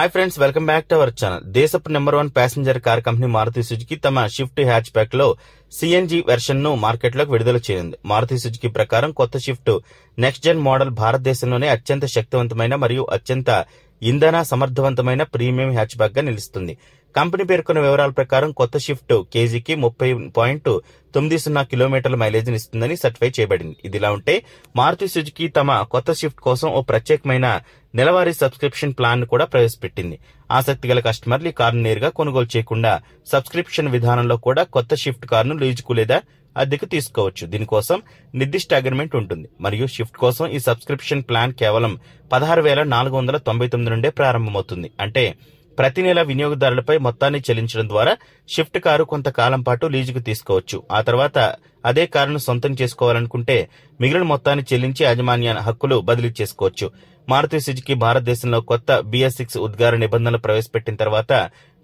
hi friends welcome back to our channel దేశపు number one passenger car company Maruti Suzuki తమ Swift hatchback లో CNG version ను మార్కెట్లోకి విడుదల చేయనుంది మారుతి సుజుకి ప్రకారం కొత్త షిఫ్ట్ నెక్స్ట్ జెన్ మోడల్ భారతదేశంలోనే అత్యంత శక్తివంతమైన మరియు అత్యంత ఇంధన సమర్థవంతమైన ప్రీమియం హ్యాచ్ బ్యాక్ గా నిలుస్తుంది కంపెనీ పేర్కొన్న వివరాల ప్రకారం కొత్త షిఫ్ట్ కేజీకి ముప్పై పాయింట్ తొమ్మిది సున్నా కిలోమీటర్ల మైలేజ్ని ఇస్తుందని సర్టిఫై చేయబడింది ఇదిలా ఉంటే మారుతి సుజుకి తమ కొత్త షిఫ్ట్ కోసం ఓ ప్రత్యేకమైన నెలవారీ సబ్స్క్రిప్షన్ ప్లాన్ కూడా ప్రవేశపెట్టింది ఆసక్తి గల కస్టమర్లు ఈ కారును నేరుగా కొనుగోలు చేయకుండా సబ్స్క్రిప్షన్ విధానంలో కూడా కొత్త షిఫ్ట్ కారును లీజుకు లేదా అద్దెకు తీసుకోవచ్చు దీనికోసం నిర్దిష్ట అగ్రిమెంట్ ఉంటుంది మరియు షిఫ్ట్ కోసం ఈ సబ్స్క్రిప్షన్ ప్లాన్ కేవలం పదహారు వేల నాలుగు వందల తొంభై తొమ్మిది నుండే ప్రారంభమవుతుంది అంటే ప్రతి నెల వినియోగదారులపై మొత్తాన్ని చెల్లించడం ద్వారా షిఫ్ట్ కారు కొంతకాలం పాటు లీజుకు తీసుకోవచ్చు ఆ తర్వాత అదే కారును సొంతం చేసుకోవాలనుకుంటే మిగిలిన మొత్తాన్ని చెల్లించి యాజమాన్య హక్కులు బదిలీ చేసుకోవచ్చు మారుతి సుజుకి భారతదేశంలో కొత్త బిఎస్ సిక్స్ ఉద్గార నిబంధనలు ప్రవేశపెట్టిన తర్వాత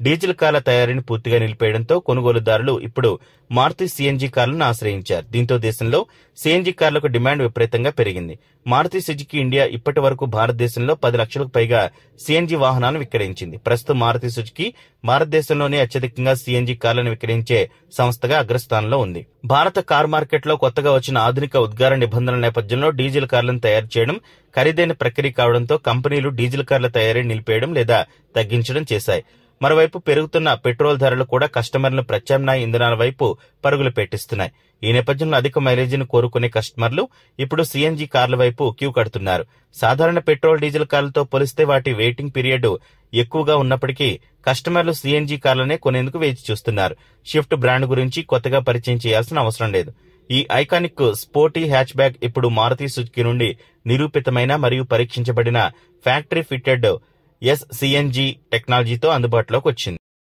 డీజిల్ కార్ల తయారీని పూర్తిగా నిలిపేయడంతో కొనుగోలుదారులు ఇప్పుడు మారుతి సీఎన్జీ కార్లను ఆశ్రయించారు దీంతో దేశంలో సీఎన్జీ కార్లకు డిమాండ్ విపరీతంగా పెరిగింది మారుతి సుజుకి ఇండియా ఇప్పటి వరకు భారతదేశంలో పది లక్షలకు పైగా సీఎన్జీ వాహనాలను విక్రయించింది ప్రస్తుతం మారుతి సుజుకి భారతదేశంలోనే అత్యధికంగా సీఎన్జీ కార్లను విక్రయించే సంస్థగా అగ్రస్థానంలో ఉంది భారత కార్ మార్కెట్లో కొత్తగా వచ్చిన ఆధునిక ఉద్గార నిబంధనల నేపథ్యంలో డీజిల్ కార్లను తయారు చేయడం ఖరీదైన ప్రక్రియ కావడంతో కంపెనీలు డీజిల్ కార్ల తయారీని నిలిపేయడం లేదా తగ్గించడం చేశాయి మరోవైపు పెరుగుతున్న పెట్రోల్ ధరలు కూడా కస్టమర్లను ప్రత్యామ్నాయ ఇంధనాల వైపు పరుగులు పెట్టిస్తున్నాయి ఈ నేపథ్యంలో అధిక మైలేజీని కోరుకునే కస్టమర్లు ఇప్పుడు సీఎన్జీ కార్ల వైపు క్యూ కడుతున్నారు సాధారణ పెట్రోల్ డీజిల్ కార్లతో పోలిస్తే వాటి వెయిటింగ్ పీరియడ్ ఎక్కువగా ఉన్నప్పటికీ కస్టమర్లు సీఎన్జీ కార్లనే కొనేందుకు వేచి చూస్తున్నారు షిఫ్ట్ బ్రాండ్ గురించి కొత్తగా పరిచయం చేయాల్సిన అవసరం లేదు ఈ ఐకానిక్ స్పోర్టీ హ్యాచ్ బ్యాగ్ ఇప్పుడు మారుతి సుజుకి నుండి నిరూపితమైన మరియు పరీక్షించబడిన ఫ్యాక్టరీ ఫిట్టెడ్ ఎస్ సిఎన్జి టెక్నాలజీతో అందుబాటులోకి వచ్చింది